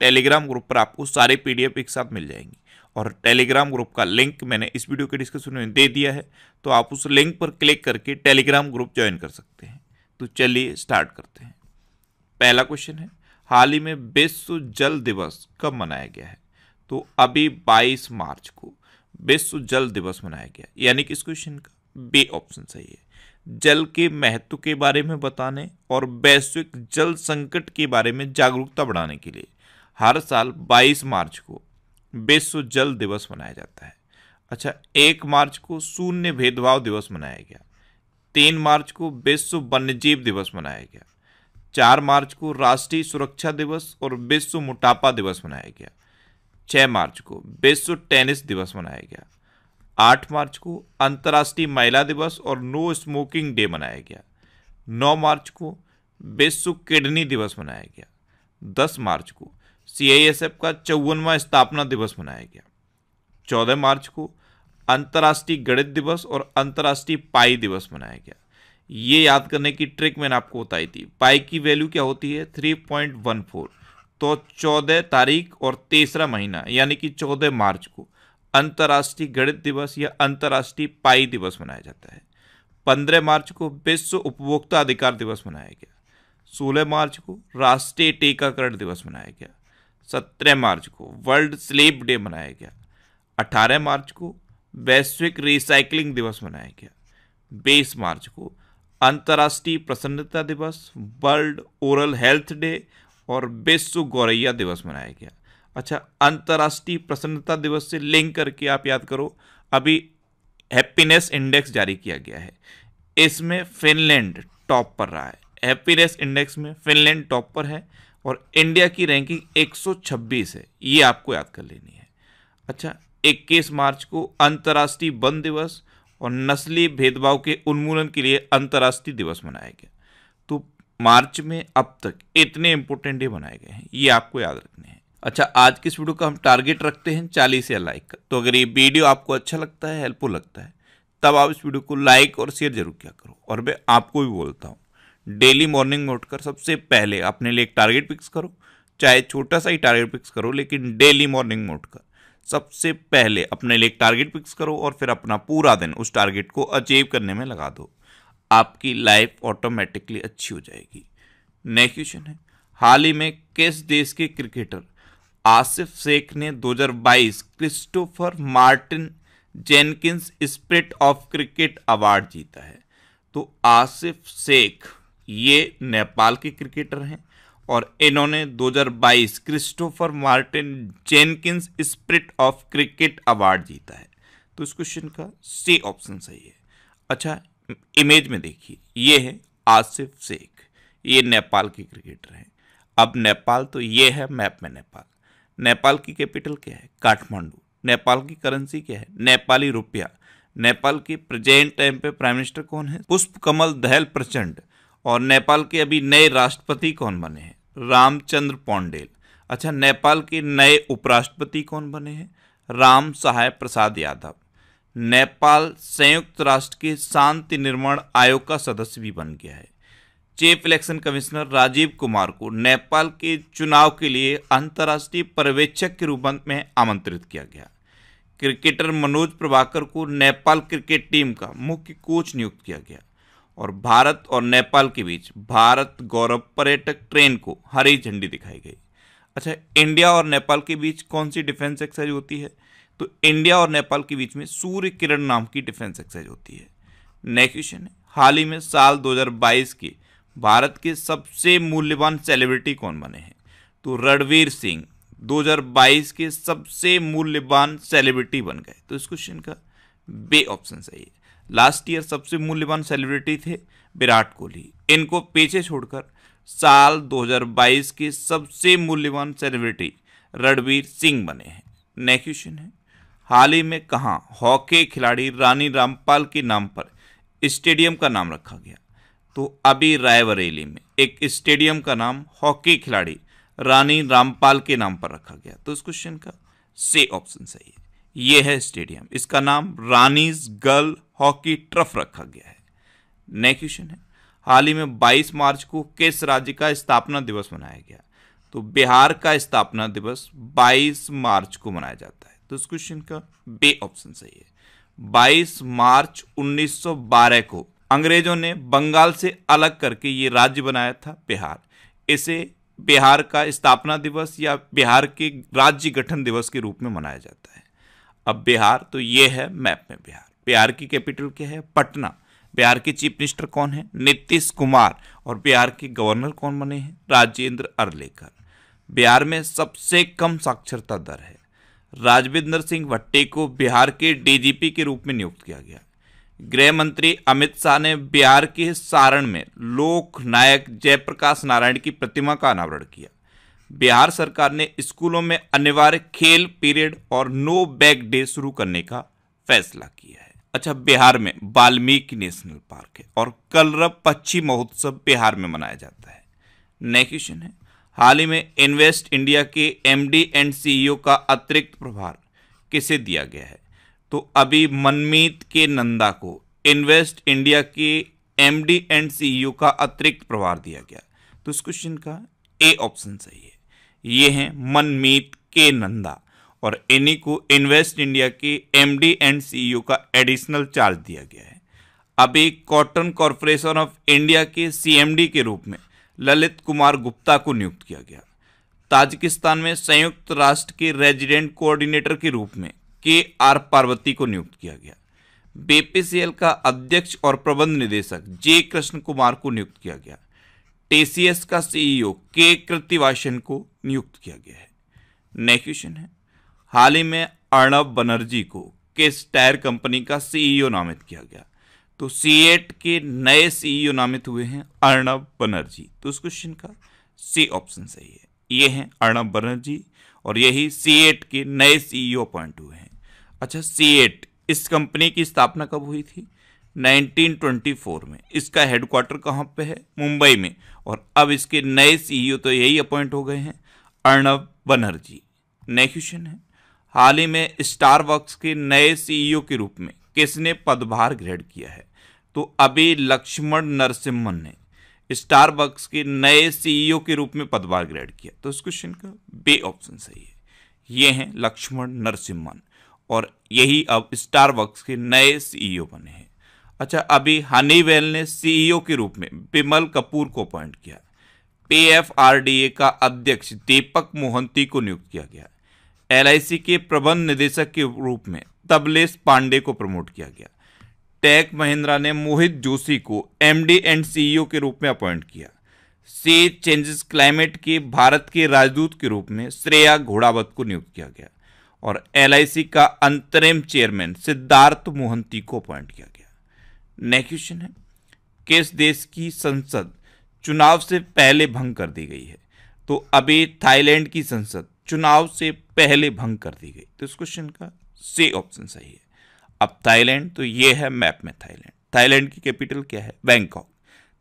Telegram group पर आपको सारे पी एक साथ मिल जाएंगी और टेलीग्राम ग्रुप का लिंक मैंने इस वीडियो के डिस्क्रिप्शन में दे दिया है तो आप उस लिंक पर क्लिक करके टेलीग्राम ग्रुप ज्वाइन कर सकते हैं तो चलिए स्टार्ट करते हैं पहला क्वेश्चन है हाल ही में विश्व जल दिवस कब मनाया गया है तो अभी 22 मार्च को विश्व जल दिवस मनाया गया यानी कि इस क्वेश्चन का बी ऑप्शन सही है जल के महत्व के बारे में बताने और वैश्विक जल संकट के बारे में जागरूकता बढ़ाने के लिए हर साल 22 मार्च को विश्व जल दिवस मनाया जाता है अच्छा एक मार्च को शून्य भेदभाव दिवस मनाया गया तीन मार्च को विश्व वन्यजीव दिवस मनाया गया चार मार्च को राष्ट्रीय सुरक्षा दिवस और विश्व मोटापा दिवस मनाया गया छः मार्च को विश्व टेनिस दिवस मनाया गया आठ मार्च को अंतर्राष्ट्रीय महिला दिवस और नो स्मोकिंग डे मनाया गया नौ मार्च को विश्व किडनी दिवस मनाया गया दस मार्च को सीआईएसएफ का चौवनवा स्थापना दिवस मनाया गया चौदह मार्च को अंतर्राष्ट्रीय गणित दिवस और अंतर्राष्ट्रीय पाई दिवस मनाया गया ये याद करने की ट्रिक मैंने आपको बताई थी पाई की वैल्यू क्या होती है थ्री पॉइंट वन फोर तो चौदह तारीख और तेसरा महीना यानी कि चौदह मार्च को अंतर्राष्ट्रीय गणित दिवस या अंतर्राष्ट्रीय पाई दिवस मनाया जाता है पंद्रह मार्च को विश्व उपभोक्ता अधिकार दिवस मनाया गया सोलह मार्च को राष्ट्रीय टीकाकरण दिवस मनाया गया सत्रह मार्च को वर्ल्ड स्लेप डे मनाया गया अठारह मार्च को वैश्विक रिसाइकलिंग दिवस मनाया गया बीस मार्च को अंतर्राष्ट्रीय प्रसन्नता दिवस वर्ल्ड ओरल हेल्थ डे और विश्व गौरैया दिवस मनाया गया अच्छा अंतर्राष्ट्रीय प्रसन्नता दिवस से लिंक करके आप याद करो अभी हैप्पीनेस इंडेक्स जारी किया गया है इसमें फिनलैंड टॉप पर रहा है हैप्पीनेस इंडेक्स में फिनलैंड टॉप पर है और इंडिया की रैंकिंग 126 है ये आपको याद कर लेनी है अच्छा 21 मार्च को अंतर्राष्ट्रीय वन दिवस और नस्ली भेदभाव के उन्मूलन के लिए अंतर्राष्ट्रीय दिवस मनाया गया तो मार्च में अब तक इतने इंपॉर्टेंट डे बनाए गए हैं ये आपको याद रखने हैं अच्छा आज की इस वीडियो का हम टारगेट रखते हैं चालीस या लाइक का तो अगर ये वीडियो आपको अच्छा लगता है हेल्पफुल लगता है तब आप इस वीडियो को लाइक और शेयर जरूर किया करो और मैं आपको भी बोलता हूँ डेली मॉर्निंग में उठकर सबसे पहले अपने लिए एक टारगेट फिक्स करो चाहे छोटा सा ही टारगेट फिक्स करो लेकिन डेली मॉर्निंग में उठकर सबसे पहले अपने लिए एक टारगेट फिक्स करो और फिर अपना पूरा दिन उस टारगेट को अचीव करने में लगा दो आपकी लाइफ ऑटोमेटिकली अच्छी हो जाएगी नेक्स्ट क्वेश्चन है हाल ही में किस देश के क्रिकेटर आसिफ शेख ने 2022 Christopher Martin Jenkins spirit of cricket award जीता है तो आसिफ शेख ये नेपाल के क्रिकेटर हैं और इन्होंने 2022 Christopher Martin Jenkins spirit of cricket award जीता है तो इस क्वेश्चन का सी ऑप्शन सही है अच्छा इमेज में देखिए ये है आसिफ शेख ये नेपाल के क्रिकेटर हैं अब नेपाल तो ये है मैप में नेपाल नेपाल की कैपिटल क्या है काठमांडू नेपाल की करेंसी क्या है नेपाली रुपया नेपाल की प्रेजेंट टाइम पे प्राइम मिनिस्टर कौन है पुष्प कमल दहल प्रचंड और नेपाल के अभी नए राष्ट्रपति कौन बने हैं रामचंद्र पौंडेल अच्छा नेपाल के नए उपराष्ट्रपति कौन बने हैं राम सहाय प्रसाद यादव नेपाल संयुक्त राष्ट्र के शांति निर्माण आयोग का सदस्य भी बन गया है chief election commissioner Rajiv Kumar को नेपाल के चुनाव के लिए अंतर्राष्ट्रीय पर्यवेक्षक के रूप में आमंत्रित किया गया क्रिकेटर मनोज प्रभाकर को नेपाल क्रिकेट टीम का मुख्य कोच नियुक्त किया गया और भारत और नेपाल के बीच भारत गौरव पर्यटक ट्रेन को हरी झंडी दिखाई गई अच्छा इंडिया और नेपाल के बीच कौन सी डिफेंस एक्सरसाइज होती है तो इंडिया और नेपाल के बीच में सूर्य किरण नाम की डिफेंस एक्सरसाइज होती है नेक्स्ट क्वेश्चन है हाल ही में साल 2022 के भारत के सबसे मूल्यवान सेलिब्रिटी कौन बने हैं तो रणवीर सिंह 2022 के सबसे मूल्यवान सेलिब्रिटी बन गए तो इस क्वेश्चन का बे ऑप्शन सही है लास्ट ईयर सबसे मूल्यवान सेलिब्रिटी थे विराट कोहली इनको पीछे छोड़कर साल 2022 के सबसे मूल्यवान सेलिब्रिटी रणवीर सिंह बने हैं नेक्स्ट क्वेश्चन है हाल ही में कहाँ हॉकी खिलाड़ी रानी रामपाल के नाम पर स्टेडियम का नाम रखा गया तो अभी रायबरेली में एक स्टेडियम का नाम हॉकी खिलाड़ी रानी रामपाल के नाम पर रखा गया तो इस क्वेश्चन का से ऑप्शन सही है यह है स्टेडियम इसका नाम रानीज गर्ल हॉकी ट्रफ रखा गया है नेक्स्ट क्वेश्चन है हाल ही में 22 मार्च को किस राज्य का स्थापना दिवस मनाया गया तो बिहार का स्थापना दिवस 22 मार्च को मनाया जाता है तो इस क्वेश्चन का बे ऑप्शन सही है 22 मार्च 1912 को अंग्रेजों ने बंगाल से अलग करके ये राज्य बनाया था बिहार इसे बिहार का स्थापना दिवस या बिहार के राज्य गठन दिवस के रूप में मनाया जाता है अब बिहार तो ये है मैप में बिहार बिहार की कैपिटल क्या है पटना बिहार के चीफ मिनिस्टर कौन है नीतीश कुमार और बिहार के गवर्नर कौन बने हैं राजेंद्र अरलेकर बिहार में सबसे कम साक्षरता दर है राजविंदर सिंह भट्टे को बिहार के डीजीपी के रूप में नियुक्त किया गया गृह मंत्री अमित शाह ने बिहार के सारण में लोक नायक जयप्रकाश नारायण की प्रतिमा का अनावरण किया बिहार सरकार ने स्कूलों में अनिवार्य खेल पीरियड और नो बैग डे शुरू करने का फैसला किया है अच्छा बिहार में वाल्मीकि नेशनल पार्क है और कलरव पक्षी महोत्सव बिहार में मनाया जाता है नेक्स्ट क्वेश्चन है हाल ही में इन्वेस्ट इंडिया के एमडी एंड सीईओ का अतिरिक्त प्रभार किसे दिया गया है तो अभी मनमीत के नंदा को इन्वेस्ट इंडिया के एमडी एंड सीईओ का अतिरिक्त प्रभार दिया गया तो इस क्वेश्चन का ए ऑप्शन सही है ये हैं मनमीत के नंदा और इन्हीं को इन्वेस्ट इंडिया के एमडी एंड सीईओ का एडिशनल चार्ज दिया गया है अभी कॉटन कॉरपोरेशन ऑफ इंडिया के सीएमडी के रूप में ललित कुमार गुप्ता को नियुक्त किया गया ताजिकिस्तान में संयुक्त राष्ट्र के रेजिडेंट कोऑर्डिनेटर के रूप में के आर पार्वती को नियुक्त किया गया बीपीसीएल का अध्यक्ष और प्रबंध निदेशक जे कृष्ण कुमार को नियुक्त किया गया टीसीएस का सीईओ के e कृतिवासन को नियुक्त किया गया है नेक्स्ट क्वेश्चन है हाल ही में अर्णब बनर्जी को किस टायर कंपनी का सीईओ e नामित किया गया तो सीएट के नए सीईओ e नामित हुए हैं अर्णब बनर्जी तो उस क्वेश्चन का सी ऑप्शन सही है ये हैं अर्णब बनर्जी और यही सीएट के नए सीईओ अपॉइंट हुए हैं अच्छा सीएट इस कंपनी की स्थापना कब हुई थी 1924 में इसका हेडक्वार्टर कहाँ पे है मुंबई में और अब इसके नए सीईओ e तो यही अपॉइंट हो गए हैं अर्णब बनर्जी नए क्वेश्चन है हाल ही में स्टारबक्स के नए सीईओ e के रूप में किसने पदभार ग्रहण किया है तो अभी लक्ष्मण नरसिम्हन ने स्टारबक्स के नए सीईओ e के रूप में पदभार ग्रहण किया तो इस क्वेश्चन का बे ऑप्शन सही है ये हैं लक्ष्मण नरसिम्हन और यही अब स्टारबक्स के नए सीईओ बने हैं अच्छा अभी हनीवेल ने सीईओ e के रूप में बिमल कपूर को अपॉइंट किया पीएफआरडीए का अध्यक्ष दीपक मोहंती को नियुक्त किया गया एलआईसी के प्रबंध निदेशक के रूप में तबलेश पांडे को प्रमोट किया गया टेक महिंद्रा ने मोहित जोशी को एमडी एंड सीईओ के रूप में अपॉइंट किया सी चेंजेस क्लाइमेट के भारत के राजदूत के रूप में श्रेया घोड़ावत को नियुक्त किया गया और एलआईसी का अंतरिम चेयरमैन सिद्धार्थ मोहंती को अपॉइंट किया गया नेक्स्ट क्वेश्चन है किस देश की संसद चुनाव से पहले भंग कर दी गई है तो अभी थाईलैंड की संसद चुनाव से पहले भंग कर दी गई तो इस क्वेश्चन का से ऑप्शन सही है अब थाईलैंड तो ये है मैप में थाईलैंड थाईलैंड की कैपिटल क्या है बैंकॉक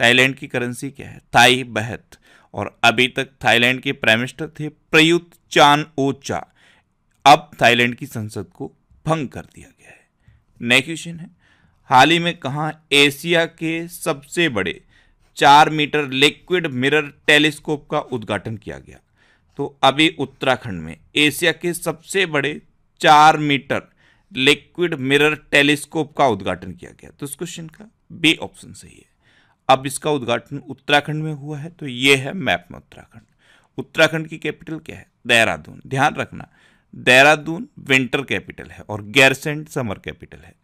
थाईलैंड की करेंसी क्या है थाई बहत और अभी तक थाईलैंड के प्राइम मिनिस्टर थे प्रयुत चान ओचा अब थाईलैंड की संसद को भंग कर दिया गया है नेक्स्ट क्वेश्चन है हाल ही में कहा एशिया के सबसे बड़े चार मीटर लिक्विड मिरर टेलीस्कोप का उद्घाटन किया गया तो अभी उत्तराखंड में एशिया के सबसे बड़े चार मीटर लिक्विड मिरर टेलीस्कोप का उद्घाटन किया गया तो इस क्वेश्चन का बी ऑप्शन सही है अब इसका उद्घाटन उत्तराखंड में हुआ है तो ये है मैप में उत्तराखंड उत्तराखंड की कैपिटल क्या है देहरादून ध्यान रखना देहरादून विंटर कैपिटल है और गैरसेंट समर कैपिटल है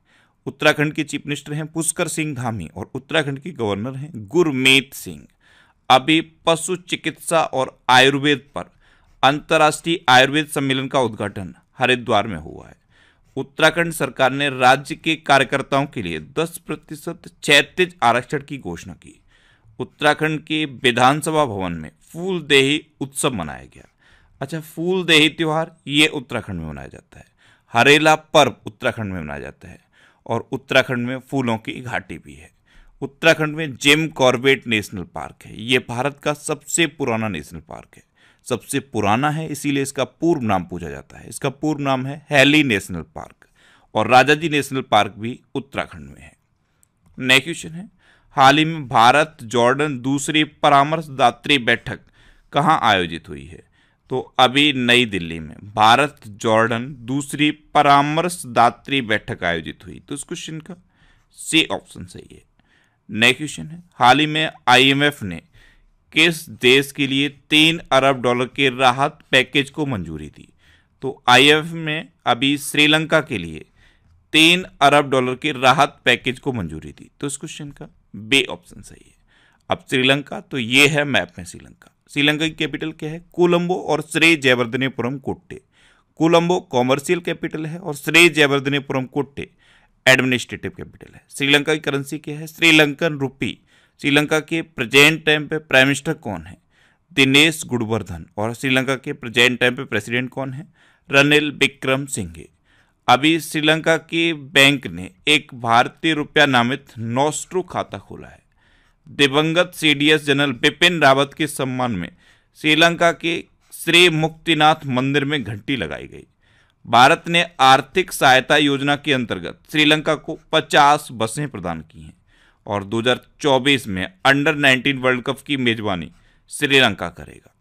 उत्तराखंड के चीफ मिनिस्टर हैं पुष्कर सिंह धामी और उत्तराखंड के गवर्नर हैं गुरमीत सिंह अभी पशु चिकित्सा और आयुर्वेद पर अंतर्राष्ट्रीय आयुर्वेद सम्मेलन का उद्घाटन हरिद्वार में हुआ है उत्तराखंड सरकार ने राज्य के कार्यकर्ताओं के लिए 10 प्रतिशत चैतज आरक्षण की घोषणा की उत्तराखंड के विधानसभा भवन में फूलदेही उत्सव मनाया गया अच्छा फूलदेही त्यौहार ये उत्तराखंड में मनाया जाता है हरेला पर्व उत्तराखंड में मनाया जाता है और उत्तराखंड में फूलों की घाटी भी है उत्तराखंड में जेम कॉर्बेट नेशनल पार्क है ये भारत का सबसे पुराना नेशनल पार्क है सबसे पुराना है इसीलिए इसका पूर्व नाम पूछा जाता है इसका पूर्व नाम है हैली नेशनल पार्क और राजा जी नेशनल पार्क भी उत्तराखंड में है नेक्स्ट क्वेश्चन है हाल ही में भारत जॉर्डन दूसरी परामर्शदात्री बैठक कहाँ आयोजित हुई है तो अभी नई दिल्ली में भारत जॉर्डन दूसरी परामर्शदात्री बैठक आयोजित हुई तो इस क्वेश्चन का सी ऑप्शन सही है नेक्स्ट क्वेश्चन है हाल ही में आईएमएफ ने किस देश के लिए तीन अरब डॉलर के राहत पैकेज को मंजूरी दी तो आईएमएफ में अभी श्रीलंका के लिए तीन अरब डॉलर के राहत पैकेज को मंजूरी दी तो इस क्वेश्चन का बे ऑप्शन सही है अब श्रीलंका तो ये है मैप में श्रीलंका श्रीलंका की कैपिटल क्या है कोलंबो और श्रेय जयवर्धनेपुरम कोट्टे कोलंबो कॉमर्शियल कैपिटल है और श्रेय जयवर्धनेपुरम कोट्टे एडमिनिस्ट्रेटिव कैपिटल है श्रीलंका की करेंसी क्या है श्रीलंकन रुपी श्रीलंका के प्रेजेंट टाइम पे प्राइम मिनिस्टर कौन है दिनेश गुडवर्धन और श्रीलंका के प्रेजेंट टाइम पे प्रेसिडेंट कौन है रनिल विक्रम सिंघे अभी श्रीलंका के बैंक ने एक भारतीय रुपया नामित नोस्ट्रो खाता खोला है दिवंगत सीडीएस जनरल बिपिन रावत के सम्मान में श्रीलंका के श्री मुक्तिनाथ मंदिर में घंटी लगाई गई भारत ने आर्थिक सहायता योजना के अंतर्गत श्रीलंका को 50 बसें प्रदान की हैं और 2024 में अंडर 19 वर्ल्ड कप की मेजबानी श्रीलंका करेगा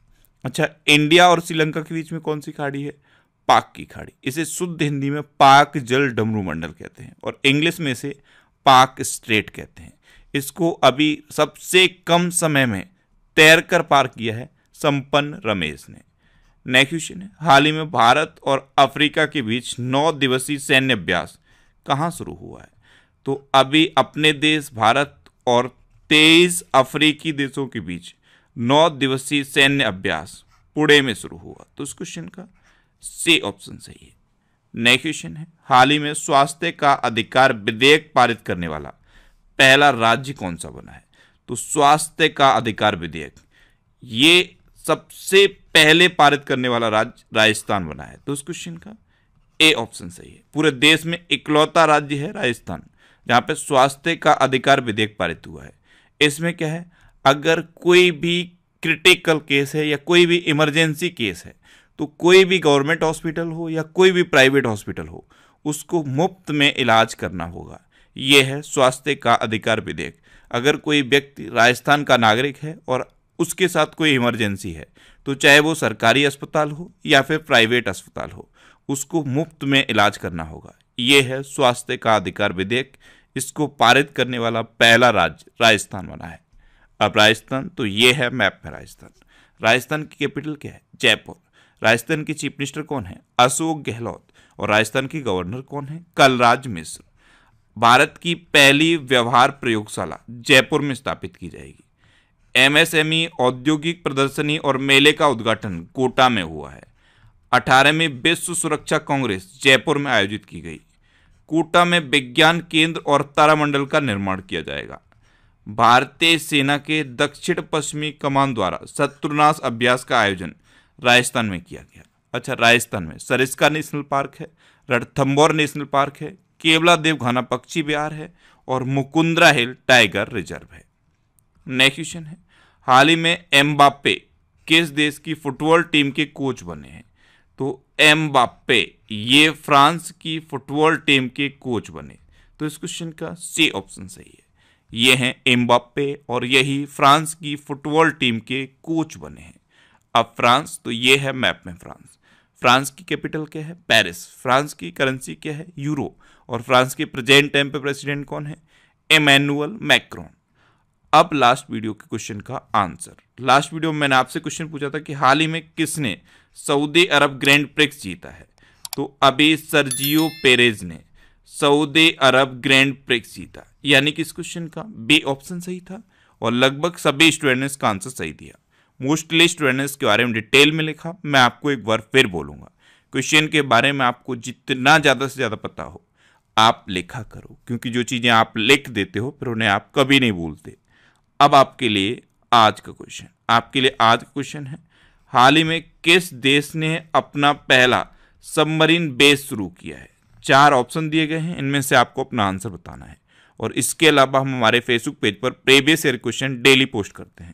अच्छा इंडिया और श्रीलंका के बीच में कौन सी खाड़ी है पाक की खाड़ी इसे शुद्ध हिंदी में पाक जल डमरू मंडल कहते हैं और इंग्लिश में इसे पाक स्ट्रेट कहते हैं इसको अभी सबसे कम समय में तैर कर पार किया है संपन्न रमेश ने नेक्स्ट क्वेश्चन है हाल ही में भारत और अफ्रीका के बीच नौ दिवसीय सैन्य अभ्यास कहाँ शुरू हुआ है तो अभी अपने देश भारत और तेईस अफ्रीकी देशों के बीच नौ दिवसीय सैन्य अभ्यास पुणे में शुरू हुआ तो इस क्वेश्चन का सी ऑप्शन सही है नेक्स्ट क्वेश्चन है हाल ही में स्वास्थ्य का अधिकार विधेयक पारित करने वाला पहला राज्य कौन सा बना है तो स्वास्थ्य का अधिकार विधेयक ये सबसे पहले पारित करने वाला राज्य राजस्थान बना है तो उस क्वेश्चन का ए ऑप्शन सही है पूरे देश में इकलौता राज्य है राजस्थान जहाँ पे स्वास्थ्य का अधिकार विधेयक पारित हुआ है इसमें क्या है अगर कोई भी क्रिटिकल केस है या कोई भी इमरजेंसी केस है तो कोई भी गवर्नमेंट हॉस्पिटल हो या कोई भी प्राइवेट हॉस्पिटल हो उसको मुफ्त में इलाज करना होगा ये है स्वास्थ्य का अधिकार विधेयक अगर कोई व्यक्ति राजस्थान का नागरिक है और उसके साथ कोई इमरजेंसी है तो चाहे वो सरकारी अस्पताल हो या फिर प्राइवेट अस्पताल हो उसको मुफ्त में इलाज करना होगा ये है स्वास्थ्य का अधिकार विधेयक इसको पारित करने वाला पहला राज्य राजस्थान बना है अब राजस्थान तो ये है मैप है राजस्थान राजस्थान की कैपिटल क्या है जयपुर राजस्थान के चीफ मिनिस्टर कौन है अशोक गहलोत और राजस्थान के गवर्नर कौन है कलराज मिश्र भारत की पहली व्यवहार प्रयोगशाला जयपुर में स्थापित की जाएगी एमएसएमई e औद्योगिक प्रदर्शनी और मेले का उद्घाटन कोटा में हुआ है अठारहवीं विश्व सुरक्षा कांग्रेस जयपुर में आयोजित की गई कोटा में विज्ञान केंद्र और तारामंडल का निर्माण किया जाएगा भारतीय सेना के दक्षिण पश्चिमी कमान द्वारा शत्रुनाश अभ्यास का आयोजन राजस्थान में किया गया अच्छा राजस्थान में सरिस्का नेशनल पार्क है रणथम्बोर नेशनल पार्क है केवला देवघाना पक्षी विहार है और मुकुंद्रा हिल टाइगर रिजर्व है नेक्स्ट क्वेश्चन है हाल ही में एम्बापे किस देश की फुटबॉल टीम के कोच बने हैं तो एम्बापे ये फ्रांस की फुटबॉल टीम के कोच बने तो इस क्वेश्चन का सी ऑप्शन सही है ये हैं एम्बापे और यही फ्रांस की फुटबॉल टीम के कोच बने हैं अब फ्रांस तो ये है मैप में फ्रांस फ्रांस की कैपिटल क्या है पेरिस फ्रांस की करेंसी क्या है यूरो और फ्रांस के प्रेजेंट टाइम पे प्रेसिडेंट कौन है एमैनुअल मैक्रोन अब लास्ट वीडियो के क्वेश्चन का आंसर लास्ट वीडियो में मैंने आपसे क्वेश्चन पूछा था कि हाल ही में किसने सऊदी अरब ग्रैंड प्रिक्स जीता है तो अभी सरजियो पेरेज ने सऊदी अरब ग्रैंड प्रिक्स जीता यानी कि इस क्वेश्चन का बी ऑप्शन सही था और लगभग सभी स्टूडेंट ने इसका आंसर सही दिया मोस्टली स्टूडेंट्स के बारे में डिटेल में लिखा मैं आपको एक बार फिर बोलूँगा क्वेश्चन के बारे में आपको जितना ज़्यादा से ज़्यादा पता हो आप लिखा करो क्योंकि जो चीज़ें आप लिख देते हो फिर उन्हें आप कभी नहीं भूलते अब आपके लिए आज का क्वेश्चन आपके लिए आज का क्वेश्चन है हाल ही में किस देश ने अपना पहला सबमरीन बेस शुरू किया है चार ऑप्शन दिए गए हैं इनमें से आपको अपना आंसर बताना है और इसके अलावा हम हमारे फेसबुक पेज पर previous year question daily post करते हैं